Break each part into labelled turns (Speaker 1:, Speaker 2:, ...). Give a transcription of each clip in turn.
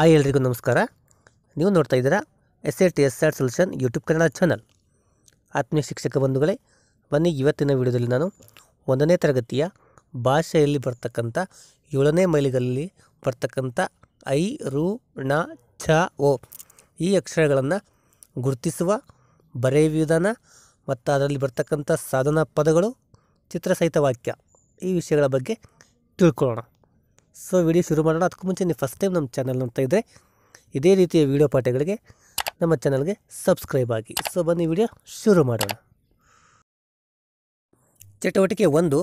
Speaker 1: ಆಯ್ ಎಲ್ರಿಗೂ ನಮಸ್ಕಾರ ನೀವು ನೋಡ್ತಾ ಇದ್ದೀರಾ S A T S R solution YouTube Kannada channel ಆತ್ಮೀಯ ಶಿಕ್ಷಕ ಬಂಧುಗಳೇ ಬನ್ನಿ ಇವತ್ತಿನ ವಿಡಿಯೋದಲ್ಲಿ ನಾನು ಒಂದನೇ ತರಗತಿಯ ಭಾಷೆಯಲ್ಲಿ ಬರ್ತಕ್ಕಂಥ ಏಳನೇ ಮೈಲಿಗಲ್ಲಿ ಬರ್ತಕ್ಕಂಥ ಐ ರು ಣ ಛ ಓ ಈ ಅಕ್ಷರಗಳನ್ನು ಗುರುತಿಸುವ ಬರೆಯ ವಿಧಾನ ಮತ್ತು ಅದರಲ್ಲಿ ಬರ್ತಕ್ಕಂಥ ಸಾಧನಾ ಪದಗಳು ಚಿತ್ರಸಹಿತ ವಾಕ್ಯ ಈ ವಿಷಯಗಳ ಬಗ್ಗೆ ತಿಳ್ಕೊಳ್ಳೋಣ ಸೊ ವಿಡಿಯೋ ಶುರು ಮಾಡೋಣ ಅದಕ್ಕೂ ಮುಂಚೆ ನೀವು ಫಸ್ಟ್ ಟೈಮ್ ನಮ್ಮ ಚಾನಲ್ ನೋಡ್ತಾ ಇದ್ದರೆ ಇದೇ ರೀತಿಯ ವಿಡಿಯೋ ಪಾಠಗಳಿಗೆ ನಮ್ಮ ಚಾನಲ್ಗೆ ಸಬ್ಸ್ಕ್ರೈಬ್ ಆಗಿ ಸೊ ಬನ್ನಿ ವಿಡಿಯೋ ಶುರು ಮಾಡೋಣ ಚಟುವಟಿಕೆ ಒಂದು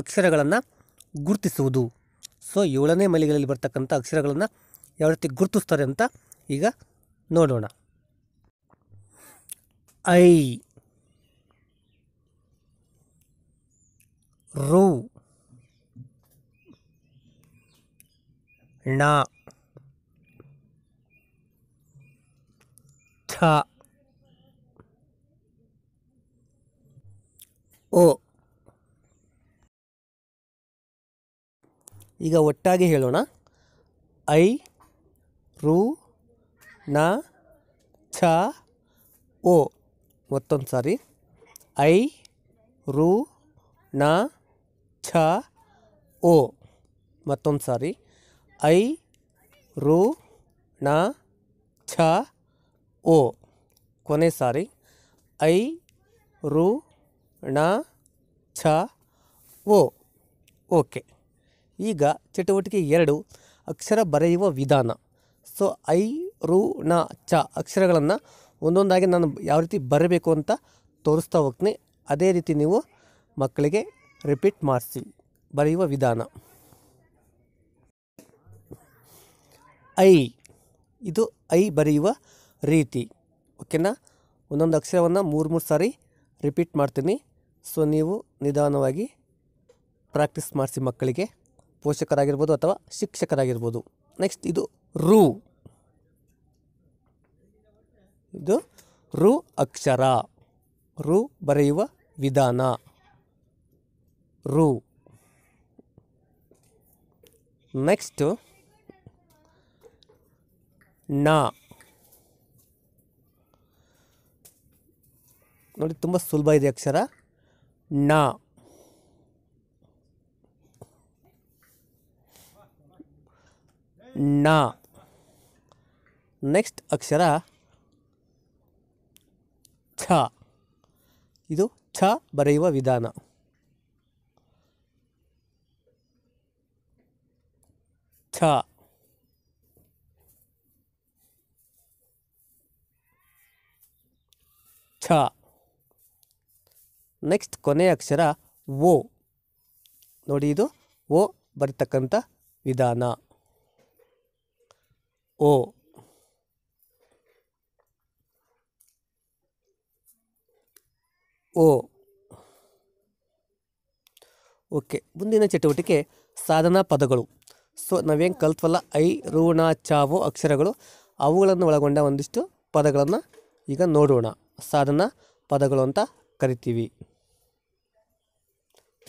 Speaker 1: ಅಕ್ಷರಗಳನ್ನು ಗುರುತಿಸುವುದು ಸೊ ಏಳನೇ ಮಲಿಗಳಲ್ಲಿ ಬರ್ತಕ್ಕಂಥ ಅಕ್ಷರಗಳನ್ನು ಯಾವ ರೀತಿ ಗುರುತಿಸ್ತಾರೆ ಅಂತ ಈಗ ನೋಡೋಣ ಐ ರೂ నా థ ಓ ಈಗ ಒಟ್ಟಾಗಿ ಹೇಳೋಣ ಐ ರು ನ ಛ ಓ ಮತ್ತೊಂದು ಸಾರಿ ಐ ರು ನ ಛ ಓ ಮತ್ತೊಂದು ಸಾರಿ ಐ ರು ಣ ಛ ಓ ಕೊನೆ ಸಾರಿ ಐ ರು ಣ ಛ ಓ ಓಕೆ ಈಗ ಚಟುವಟಿಕೆ ಎರಡು ಅಕ್ಷರ ಬರೆಯುವ ವಿಧಾನ ಸೊ ಐ ರು ಣ ಚ ಅಕ್ಷರಗಳನ್ನು ಒಂದೊಂದಾಗಿ ನಾನು ಯಾವ ರೀತಿ ಬರಬೇಕು ಅಂತ ತೋರಿಸ್ತಾ ಹೋಗ್ತೀನಿ ಅದೇ ರೀತಿ ನೀವು ಮಕ್ಕಳಿಗೆ ರಿಪೀಟ್ ಮಾಡಿಸಿ ಬರೆಯುವ ವಿಧಾನ ಐ ಇದು ಐ ಬರೆಯುವ ರೀತಿ ಓಕೆನಾ ಒಂದೊಂದು ಅಕ್ಷರವನ್ನು ಮೂರು ಮೂರು ಸಾರಿ ರಿಪೀಟ್ ಮಾಡ್ತೀನಿ ಸೊ ನೀವು ನಿಧಾನವಾಗಿ ಪ್ರಾಕ್ಟೀಸ್ ಮಾಡಿಸಿ ಮಕ್ಕಳಿಗೆ ಪೋಷಕರಾಗಿರ್ಬೋದು ಅಥವಾ ಶಿಕ್ಷಕರಾಗಿರ್ಬೋದು ನೆಕ್ಸ್ಟ್ ಇದು ರು ಇದು ರು ಅಕ್ಷರ ರು ಬರೆಯುವ ವಿಧಾನ ರು ನೆಕ್ಸ್ಟು ನಾ ನೋಡಿ ತುಂಬ ಸುಲಭ ಇದೆ ಅಕ್ಷರ ನಾ ನೆಕ್ಸ್ಟ್ ಅಕ್ಷರ ಛ ಇದು ಛ ಬರೆಯುವ ವಿಧಾನ ಛ ಛ ನೆಕ್ಸ್ಟ್ ಕೊನೆಯ ಅಕ್ಷರ ಓ ನೋಡಿ ಇದು ಓ ಬರ್ತಕ್ಕಂಥ ವಿಧಾನ ಓ ಓ ಓಕೆ ಮುಂದಿನ ಚಟುವಟಿಕೆ ಸಾಧನಾ ಪದಗಳು ಸೊ ನಾವೇನು ಕಲ್ತ್ವಲ್ಲ ಐ ಋಣ ಚಾವು ಅಕ್ಷರಗಳು ಅವುಗಳನ್ನು ಒಳಗೊಂಡ ಒಂದಿಷ್ಟು ಪದಗಳನ್ನು ಈಗ ನೋಡೋಣ ಸಾಧನ ಪದಗಳು ಅಂತ ಕರಿತೀವಿ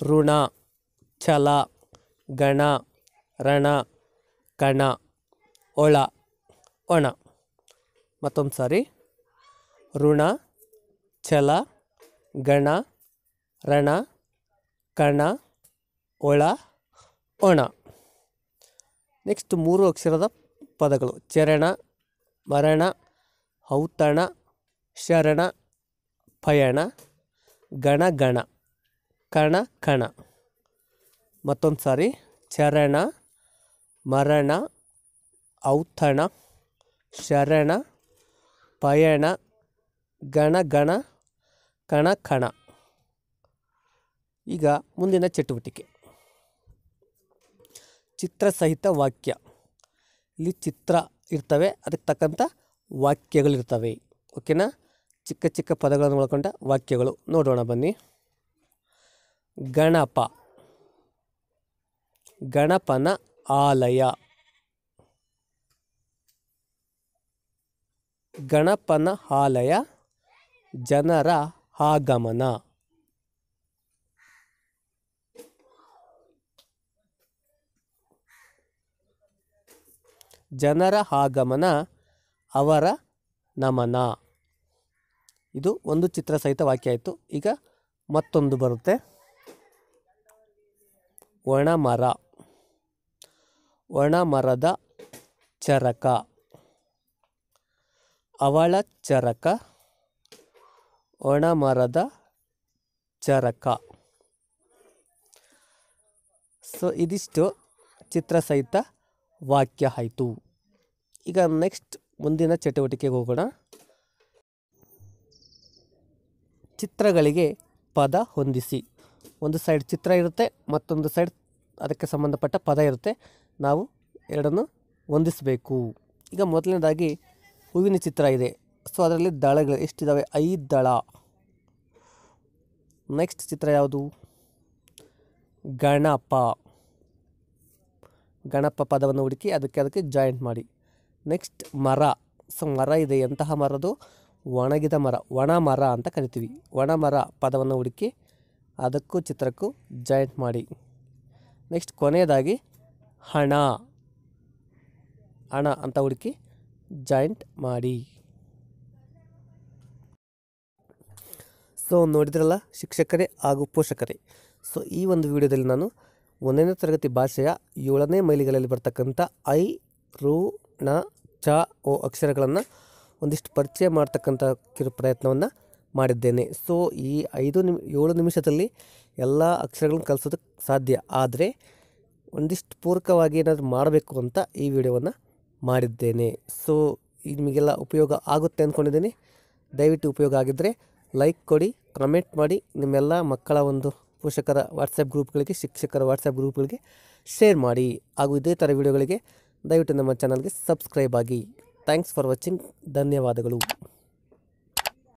Speaker 1: ಋಣ ಛಲ ಗಣ ರಣ ಕಣ ಒಳ ಒಣ ಮತ್ತೊಂದು ಸಾರಿ ಋಣ ಛಲ ಗಣ ರಣ ಕಣ ಒಳ ಒಣ ನೆಕ್ಸ್ಟ್ ಮೂರು ಅಕ್ಷರದ ಪದಗಳು ಚರಣ ಮರಣ ಔತಣ ಶರಣ ಪಯಣ ಗಣ ಗಣ ಕಣ ಕಣ ಮತ್ತೊಂದು ಸಾರಿ ಚರಣ ಮರಣ ಔತಣ ಶರಣ ಪಯಣ ಗಣ ಗಣ ಕಣ ಕಣ ಈಗ ಮುಂದಿನ ಚಟುವಟಿಕೆ ಚಿತ್ರ ವಾಕ್ಯ ಇಲ್ಲಿ ಚಿತ್ರ ಇರ್ತವೆ ಅದಕ್ಕೆ ತಕ್ಕಂಥ ವಾಕ್ಯಗಳಿರ್ತವೆ ಓಕೆನಾ ಚಿಕ್ಕ ಚಿಕ್ಕ ಪದಗಳನ್ನು ಒಳಗೊಂಡ ವಾಕ್ಯಗಳು ನೋಡೋಣ ಬನ್ನಿ ಗಣಪ ಗಣಪನ ಆಲಯ ಗಣಪನ ಆಲಯ ಜನರ ಆಗಮನ ಜನರ ಆಗಮನ ಅವರ ನಮನ ಇದು ಒಂದು ಚಿತ್ರ ಸಹಿತ ವಾಕ್ಯ ಆಯಿತು ಈಗ ಮತ್ತೊಂದು ಬರುತ್ತೆ ಒಣ ಮರ ಒಣ ಮರದ ಚರಕ ಅವಳ ಚರಕ ಒಣ ಮರದ ಚರಕ ಸೊ ಇದಿಷ್ಟು ಚಿತ್ರ ಸಹಿತ ವಾಕ್ಯ ಆಯಿತು ಈಗ ನೆಕ್ಸ್ಟ್ ಮುಂದಿನ ಚಟುವಟಿಕೆಗೆ ಹೋಗೋಣ ಚಿತ್ರಗಳಿಗೆ ಪದ ಹೊಂದಿಸಿ ಒಂದು ಸೈಡ್ ಚಿತ್ರ ಇರುತ್ತೆ ಮತ್ತೊಂದು ಸೈಡ್ ಅದಕ್ಕೆ ಸಂಬಂಧಪಟ್ಟ ಪದ ಇರುತ್ತೆ ನಾವು ಎರಡನ್ನು ಹೊಂದಿಸಬೇಕು ಈಗ ಮೊದಲನೇದಾಗಿ ಹೂವಿನ ಚಿತ್ರ ಇದೆ ಸೊ ಅದರಲ್ಲಿ ದಳಗಳು ಎಷ್ಟಿದ್ದಾವೆ ಐದು ದಳ ನೆಕ್ಸ್ಟ್ ಚಿತ್ರ ಯಾವುದು ಗಣಪ ಗಣಪ ಪದವನ್ನು ಹುಡುಕಿ ಅದಕ್ಕೆ ಅದಕ್ಕೆ ಜಾಯಿಂಟ್ ಮಾಡಿ ನೆಕ್ಸ್ಟ್ ಮರ ಸೊ ಮರ ಇದೆ ಎಂತಹ ಮರದು ಒಣಗಿದ ಮರ ಒಣ ಮರ ಅಂತ ಕರಿತೀವಿ ಒಣ ಮರ ಪದವನ್ನು ಹುಡುಕಿ ಅದಕ್ಕೂ ಚಿತ್ರಕ್ಕೂ ಜಾಯಿಂಟ್ ಮಾಡಿ ನೆಕ್ಸ್ಟ್ ಕೊನೆಯದಾಗಿ ಹಣ ಹಣ ಅಂತ ಹುಡುಕಿ ಜಾಯಿಂಟ್ ಮಾಡಿ ಸೊ ನೋಡಿದ್ರಲ್ಲ ಶಿಕ್ಷಕರೇ ಹಾಗೂ ಪೋಷಕರೇ ಸೊ ಈ ಒಂದು ವಿಡಿಯೋದಲ್ಲಿ ನಾನು ಒಂದನೇ ತರಗತಿ ಭಾಷೆಯ ಏಳನೇ ಮೈಲಿಗಳಲ್ಲಿ ಬರ್ತಕ್ಕಂಥ ಐ ರು ಣ ಚ ಓ ಅಕ್ಷರಗಳನ್ನು ಒಂದಿಷ್ಟು ಪರಿಚಯ ಮಾಡ್ತಕ್ಕಂಥ ಕಿರು ಪ್ರಯತ್ನವನ್ನು ಮಾಡಿದ್ದೇನೆ ಸೊ ಈ ಐದು ನಿಮ್ ಏಳು ನಿಮಿಷದಲ್ಲಿ ಎಲ್ಲ ಅಕ್ಷರಗಳನ್ನು ಕಲಿಸೋದಕ್ಕೆ ಸಾಧ್ಯ ಆದರೆ ಒಂದಿಷ್ಟು ಪೂರಕವಾಗಿ ಏನಾದರೂ ಮಾಡಬೇಕು ಅಂತ ಈ ವಿಡಿಯೋವನ್ನು ಮಾಡಿದ್ದೇನೆ ಸೊ ನಿಮಗೆಲ್ಲ ಉಪಯೋಗ ಆಗುತ್ತೆ ಅಂದ್ಕೊಂಡಿದ್ದೀನಿ ದಯವಿಟ್ಟು ಉಪಯೋಗ ಆಗಿದ್ದರೆ ಲೈಕ್ ಕೊಡಿ ಕಮೆಂಟ್ ಮಾಡಿ ನಿಮ್ಮೆಲ್ಲ ಮಕ್ಕಳ ಒಂದು ಪೋಷಕರ ವಾಟ್ಸಪ್ ಗ್ರೂಪ್ಗಳಿಗೆ ಶಿಕ್ಷಕರ ವಾಟ್ಸಪ್ ಗ್ರೂಪ್ಗಳಿಗೆ ಶೇರ್ ಮಾಡಿ ಹಾಗೂ ಇದೇ ಥರ ವಿಡಿಯೋಗಳಿಗೆ ದಯವಿಟ್ಟು ನಮ್ಮ ಚಾನಲ್ಗೆ ಸಬ್ಸ್ಕ್ರೈಬ್ ಆಗಿ ಥ್ಯಾಂಕ್ಸ್ ಫಾರ್ ವಾಚಿಂಗ್ ಧನ್ಯವಾದಗಳು